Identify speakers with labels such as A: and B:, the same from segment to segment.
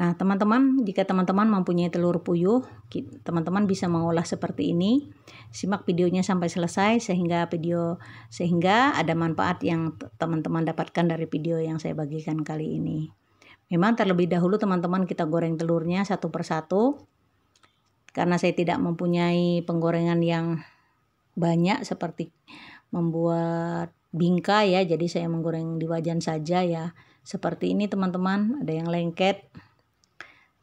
A: Nah, teman-teman, jika teman-teman mempunyai telur puyuh, teman-teman bisa mengolah seperti ini. Simak videonya sampai selesai sehingga video sehingga ada manfaat yang teman-teman dapatkan dari video yang saya bagikan kali ini. Memang terlebih dahulu teman-teman kita goreng telurnya satu persatu. Karena saya tidak mempunyai penggorengan yang banyak seperti membuat bingka ya, jadi saya menggoreng di wajan saja ya. Seperti ini teman-teman, ada yang lengket,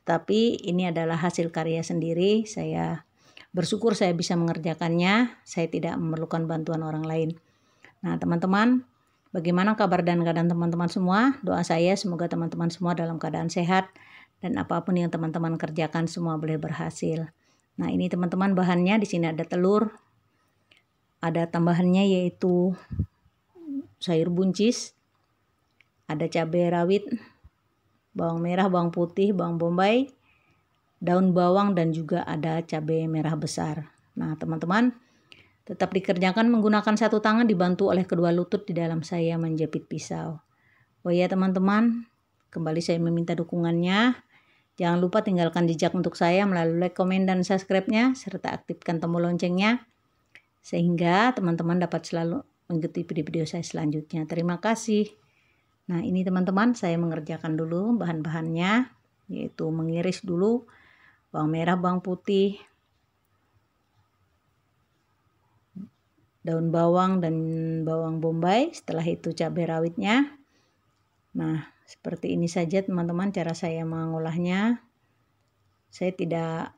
A: tapi ini adalah hasil karya sendiri. Saya bersyukur saya bisa mengerjakannya. Saya tidak memerlukan bantuan orang lain. Nah, teman-teman, bagaimana kabar dan keadaan teman-teman semua? Doa saya semoga teman-teman semua dalam keadaan sehat dan apapun yang teman-teman kerjakan semua boleh berhasil. Nah, ini teman-teman bahannya di sini ada telur. Ada tambahannya yaitu sayur buncis, ada cabai rawit, bawang merah, bawang putih, bawang bombay, daun bawang dan juga ada cabai merah besar. Nah, teman-teman, tetap dikerjakan menggunakan satu tangan dibantu oleh kedua lutut di dalam saya menjepit pisau. Oh ya, teman-teman, kembali saya meminta dukungannya. Jangan lupa tinggalkan jejak untuk saya melalui like, komen, dan subscribe-nya, serta aktifkan tombol loncengnya, sehingga teman-teman dapat selalu mengikuti video-video saya selanjutnya. Terima kasih. Nah, ini teman-teman saya mengerjakan dulu bahan-bahannya yaitu mengiris dulu bawang merah, bawang putih, daun bawang dan bawang bombay, setelah itu cabai rawitnya. Nah, seperti ini saja teman-teman cara saya mengolahnya. Saya tidak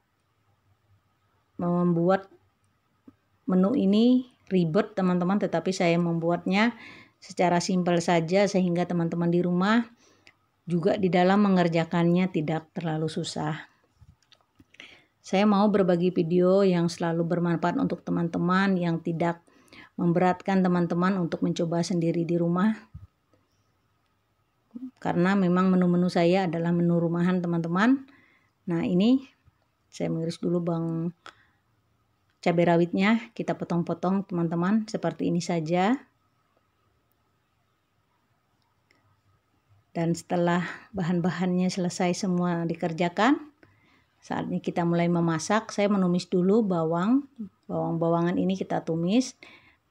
A: membuat menu ini ribet teman-teman, tetapi saya membuatnya secara simpel saja sehingga teman-teman di rumah juga di dalam mengerjakannya tidak terlalu susah. Saya mau berbagi video yang selalu bermanfaat untuk teman-teman yang tidak memberatkan teman-teman untuk mencoba sendiri di rumah. Karena memang menu-menu saya adalah menu rumahan teman-teman. Nah, ini saya mengiris dulu bang cabai rawitnya kita potong-potong teman-teman seperti ini saja Dan setelah bahan-bahannya selesai semua dikerjakan, saatnya kita mulai memasak. Saya menumis dulu bawang. Bawang-bawangan ini kita tumis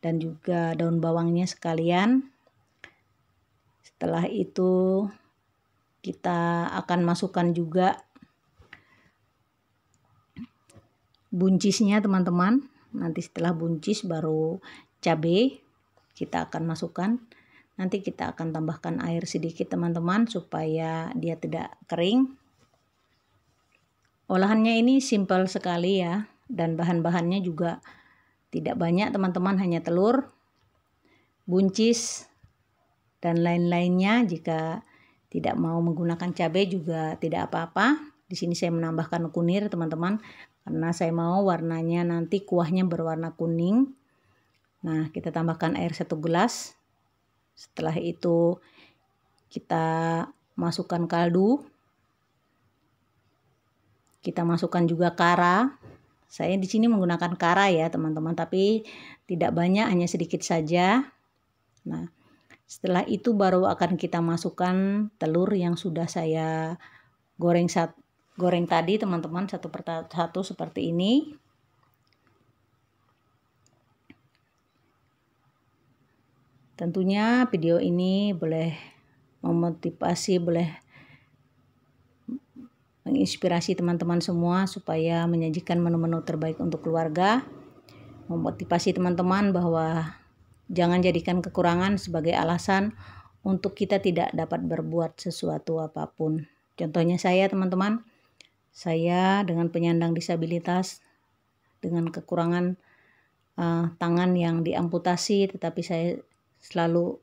A: dan juga daun bawangnya sekalian. Setelah itu kita akan masukkan juga buncisnya teman-teman nanti setelah buncis baru cabai kita akan masukkan Nanti kita akan tambahkan air sedikit teman-teman supaya dia tidak kering. Olahannya ini simple sekali ya dan bahan-bahannya juga tidak banyak teman-teman hanya telur, buncis dan lain-lainnya jika tidak mau menggunakan cabai juga tidak apa-apa. Di sini saya menambahkan kunir teman-teman karena saya mau warnanya nanti kuahnya berwarna kuning. Nah, kita tambahkan air satu gelas. Setelah itu kita masukkan kaldu. Kita masukkan juga kara. Saya di sini menggunakan kara ya, teman-teman, tapi tidak banyak, hanya sedikit saja. Nah, setelah itu baru akan kita masukkan telur yang sudah saya goreng saat goreng tadi, teman-teman, satu per satu seperti ini. Tentunya video ini boleh memotivasi, boleh menginspirasi teman-teman semua supaya menyajikan menu-menu terbaik untuk keluarga. Memotivasi teman-teman bahwa jangan jadikan kekurangan sebagai alasan untuk kita tidak dapat berbuat sesuatu apapun. Contohnya saya teman-teman, saya dengan penyandang disabilitas dengan kekurangan uh, tangan yang diamputasi tetapi saya selalu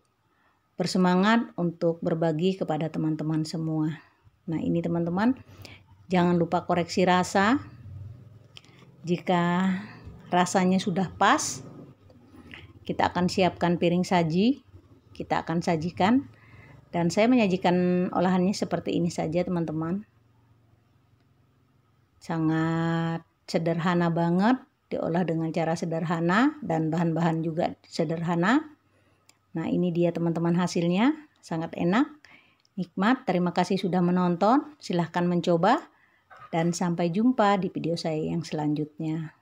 A: bersemangat untuk berbagi kepada teman-teman semua. Nah, ini teman-teman, jangan lupa koreksi rasa. Jika rasanya sudah pas, kita akan siapkan piring saji, kita akan sajikan. Dan saya menyajikan olahannya seperti ini saja, teman-teman. Sangat sederhana banget, diolah dengan cara sederhana dan bahan-bahan juga sederhana. Nah ini dia teman-teman hasilnya, sangat enak, nikmat. Terima kasih sudah menonton, silahkan mencoba. Dan sampai jumpa di video saya yang selanjutnya.